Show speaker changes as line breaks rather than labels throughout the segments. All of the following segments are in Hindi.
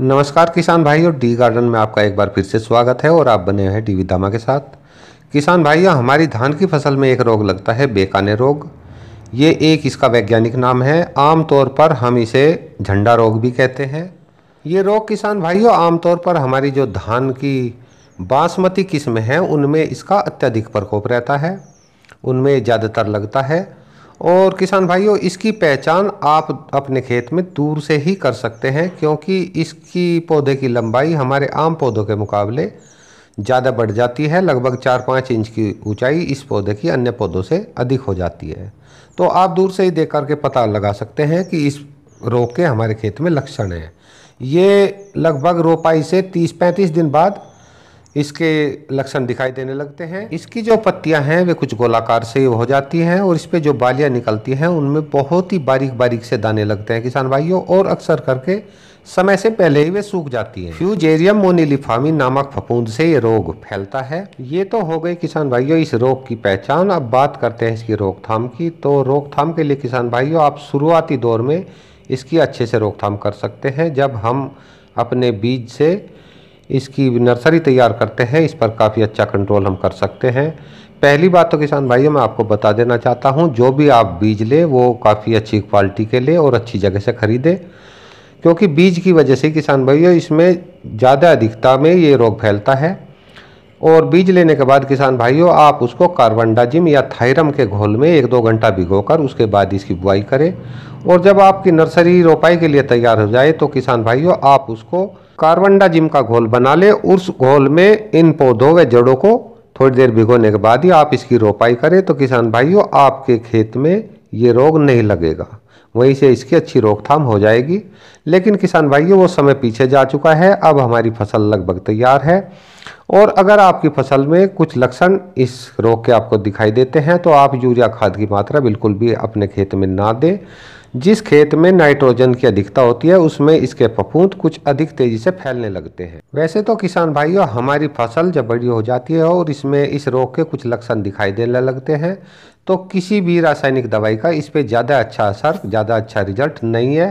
नमस्कार किसान भाइयों डी गार्डन में आपका एक बार फिर से स्वागत है और आप बने हैं डी दामा के साथ किसान भाइयों हमारी धान की फसल में एक रोग लगता है बेकाने रोग ये एक इसका वैज्ञानिक नाम है आमतौर पर हम इसे झंडा रोग भी कहते हैं ये रोग किसान भाइयों आमतौर पर हमारी जो धान की बासमती किस्म है उनमें इसका अत्यधिक प्रकोप रहता है उनमें ज़्यादातर लगता है और किसान भाइयों इसकी पहचान आप अपने खेत में दूर से ही कर सकते हैं क्योंकि इसकी पौधे की लंबाई हमारे आम पौधों के मुकाबले ज़्यादा बढ़ जाती है लगभग चार पाँच इंच की ऊंचाई इस पौधे की अन्य पौधों से अधिक हो जाती है तो आप दूर से ही देख करके पता लगा सकते हैं कि इस रोग के हमारे खेत में लक्षण हैं ये लगभग रोपाई से 30-35 दिन बाद इसके लक्षण दिखाई देने लगते हैं इसकी जो पत्तियां हैं वे कुछ गोलाकार से हो जाती हैं और इस पर जो बालियां निकलती हैं उनमें बहुत ही बारीक बारीक से दाने लगते हैं किसान भाइयों और अक्सर करके समय से पहले ही वे सूख जाती है फ्यूजेरियम मोनिलिफामी नामक फपूंद से ये रोग फैलता है ये तो हो गई किसान भाइयों इस रोग की पहचान अब बात करते हैं इसकी रोकथाम की तो रोकथाम के लिए किसान भाइयों आप शुरुआती दौर में इसकी अच्छे से रोकथाम कर सकते हैं जब हम अपने बीज से इसकी नर्सरी तैयार करते हैं इस पर काफ़ी अच्छा कंट्रोल हम कर सकते हैं पहली बात तो किसान भाइयों मैं आपको बता देना चाहता हूँ जो भी आप बीज लें वो काफ़ी अच्छी क्वालिटी के ले और अच्छी जगह से ख़रीदें क्योंकि बीज की वजह से किसान भाइयों इसमें ज़्यादा अधिकता में ये रोग फैलता है और बीज लेने के बाद किसान भाइयों आप उसको कार्बनडाजिम या थायरम के घोल में एक दो घंटा भिगोकर उसके बाद इसकी बुआई करें और जब आपकी नर्सरी रोपाई के लिए तैयार हो जाए तो किसान भाइयों आप उसको कार्बनडाजिम का घोल बना लें उस घोल में इन पौधों व जड़ों को थोड़ी देर भिगोने के बाद ही आप इसकी रोपाई करें तो किसान भाइयों आपके खेत में ये रोग नहीं लगेगा वहीं से इसकी अच्छी रोकथाम हो जाएगी लेकिन किसान भाइयों वो समय पीछे जा चुका है अब हमारी फसल लगभग तैयार है और अगर आपकी फसल में कुछ लक्षण इस रोग के आपको दिखाई देते हैं तो आप यूरिया खाद की मात्रा बिल्कुल भी अपने खेत में ना दें जिस खेत में नाइट्रोजन की अधिकता होती है उसमें इसके फफूंद कुछ अधिक तेजी से फैलने लगते हैं वैसे तो किसान भाइयों हमारी फसल जब बड़ी हो जाती है और इसमें इस रोग के कुछ लक्षण दिखाई देने लगते हैं तो किसी भी रासायनिक दवाई का इस पर ज़्यादा अच्छा असर ज़्यादा अच्छा रिजल्ट नहीं है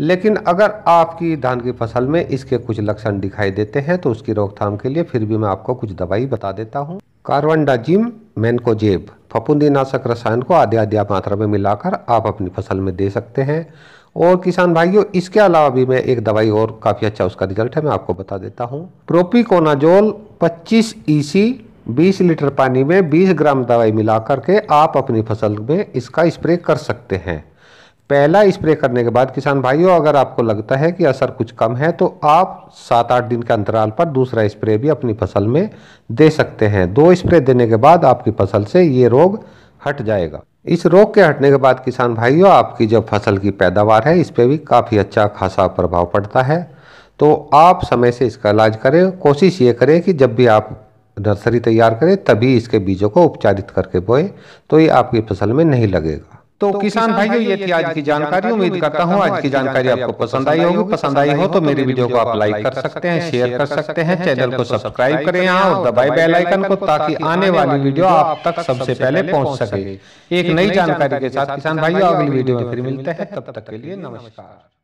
लेकिन अगर आपकी धान की फसल में इसके कुछ लक्षण दिखाई देते हैं तो उसकी रोकथाम के लिए फिर भी मैं आपको कुछ दवाई बता देता हूँ कार्बन डाजिम मैनकोजेब फपुंदी नाशक रसायन को आधे आधे मात्रा में मिलाकर आप अपनी फसल में दे सकते हैं और किसान भाइयों इसके अलावा भी मैं एक दवाई और काफ़ी अच्छा उसका रिजल्ट है मैं आपको बता देता हूँ प्रोपिकोनाजोल 25 ईसी 20 लीटर पानी में 20 ग्राम दवाई मिला करके आप अपनी फसल में इसका स्प्रे कर सकते हैं पहला स्प्रे करने के बाद किसान भाइयों अगर आपको लगता है कि असर कुछ कम है तो आप सात आठ दिन के अंतराल पर दूसरा स्प्रे भी अपनी फसल में दे सकते हैं दो स्प्रे देने के बाद आपकी फसल से ये रोग हट जाएगा इस रोग के हटने के बाद किसान भाइयों आपकी जो फसल की पैदावार है इस पर भी काफ़ी अच्छा खासा प्रभाव पड़ता है तो आप समय से इसका इलाज करें कोशिश ये करें कि जब भी आप नर्सरी तैयार करें तभी इसके बीजों को उपचारित करके बोएं तो ये आपकी फसल में नहीं लगेगा तो, तो किसान भाइयों ये थी आज की जानकारी उम्मीद करता हूँ आज की जानकारी आपको पसंद आई होगी पसंद आई हो तो मेरी वीडियो को आप लाइक कर सकते हैं शेयर कर सकते हैं चैनल को सब्सक्राइब करें यहाँ और दबाए बेल आइकन को ताकि आने वाली वीडियो आप तक सबसे पहले पहुँच सके एक नई जानकारी के साथ किसान भाइयों अगली वीडियो में फिर मिलते हैं तब तक के लिए नमस्कार